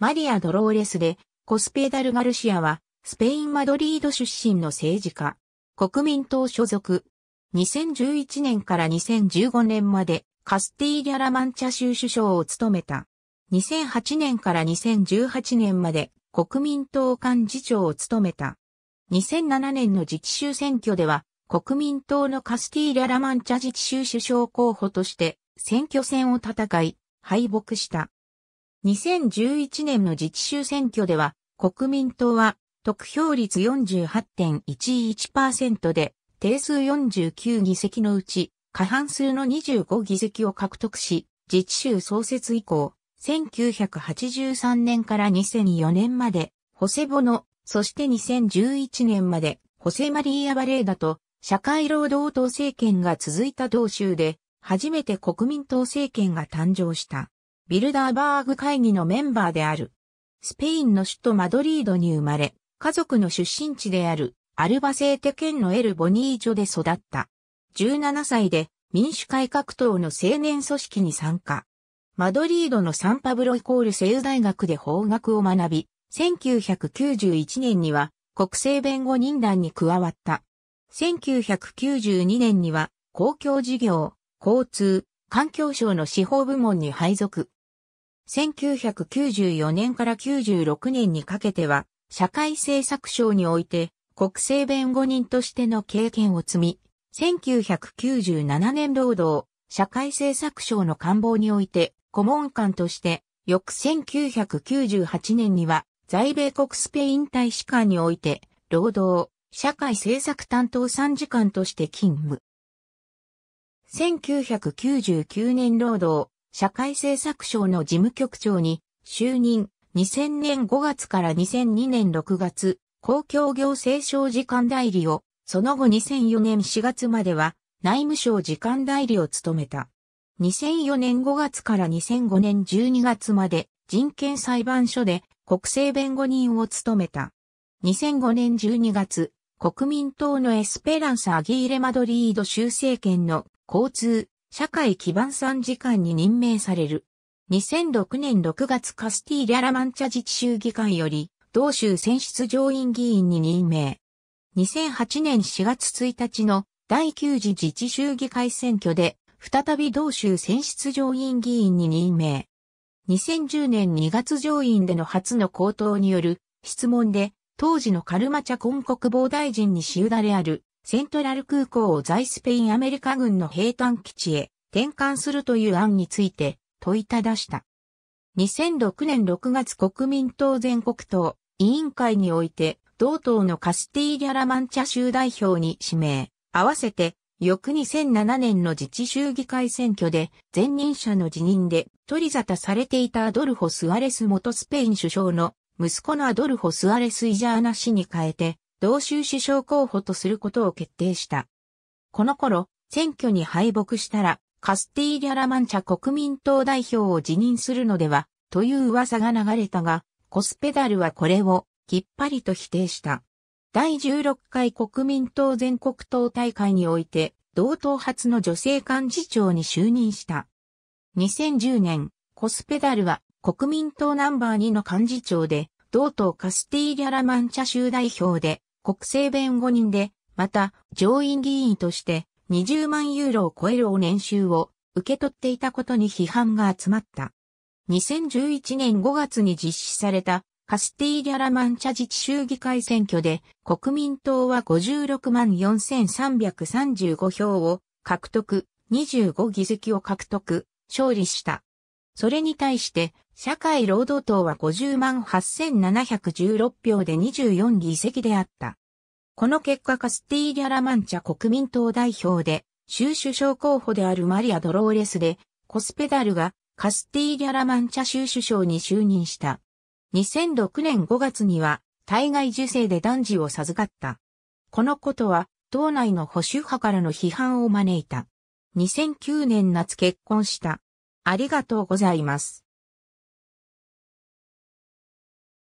マリア・ドローレスで、コスペダル・ガルシアは、スペイン・マドリード出身の政治家、国民党所属。2011年から2015年まで、カスティーリャ・ラマンチャ州首相を務めた。2008年から2018年まで、国民党幹事長を務めた。2007年の自治州選挙では、国民党のカスティーリャ・ラマンチャ自治州首相候補として、選挙戦を戦い、敗北した。2011年の自治州選挙では、国民党は得票率48.11%で、定数49議席のうち、過半数の25議席を獲得し、自治州創設以降、1983年から2004年まで、ホセボノ、そして2011年まで、ホセマリー・アバレーダと、社会労働党政権が続いた同州で、初めて国民党政権が誕生した。ビルダーバーグ会議のメンバーである。スペインの首都マドリードに生まれ、家族の出身地であるアルバセーテ県のエル・ボニージョで育った。17歳で民主改革党の青年組織に参加。マドリードのサンパブロイコール西洋大学で法学を学び、1991年には国政弁護人団に加わった。1992年には公共事業、交通、環境省の司法部門に配属。1994年から96年にかけては、社会政策省において、国政弁護人としての経験を積み、1997年労働、社会政策省の官房において、顧問官として、翌1998年には、在米国スペイン大使館において、労働、社会政策担当参事官として勤務。1999年労働、社会政策省の事務局長に就任2000年5月から2002年6月、公共行政省時間代理を、その後2004年4月までは内務省時間代理を務めた。2004年5月から2005年12月まで人権裁判所で国政弁護人を務めた。2005年12月、国民党のエスペランサ・アギーレ・マドリード州政権の交通、社会基盤参事官に任命される。2006年6月カスティーリャ・ラマンチャ自治州議会より、同州選出上院議員に任命。2008年4月1日の第9次自治州議会選挙で、再び同州選出上院議員に任命。2010年2月上院での初の口頭による質問で、当時のカルマチャコン国防大臣にしうだれあるセントラル空港を在スペインアメリカ軍の兵站基地へ転換するという案について問いただした。2006年6月国民党全国党委員会において同党のカスティーリャラマンチャ州代表に指名、合わせて翌2007年の自治州議会選挙で前任者の辞任で取り沙汰されていたアドルホ・スアレス元スペイン首相の息子のアドルホ・スアレス・イジャーナ氏に変えて同州首相候補とすることを決定した。この頃、選挙に敗北したら、カスティーリャ・ラマンチャ国民党代表を辞任するのでは、という噂が流れたが、コスペダルはこれを、きっぱりと否定した。第16回国民党全国党大会において、同党初の女性幹事長に就任した。2010年、コスペダルは国民党ナンバー2の幹事長で、同党カスティーリャ・ラマンチャ州代表で、国政弁護人で、また上院議員として20万ユーロを超えるお年収を受け取っていたことに批判が集まった。2011年5月に実施されたカスティーリャ・ラマンチャ自治州議会選挙で国民党は56万4335票を獲得、25議席を獲得、勝利した。それに対して、社会労働党は50万8716票で24議席であった。この結果カスティーリャ・ラマンチャ国民党代表で、州首相候補であるマリア・ドローレスで、コスペダルがカスティーリャ・ラマンチャ州首相に就任した。2006年5月には、対外受精で男児を授かった。このことは、党内の保守派からの批判を招いた。2009年夏結婚した。ありがとうございます。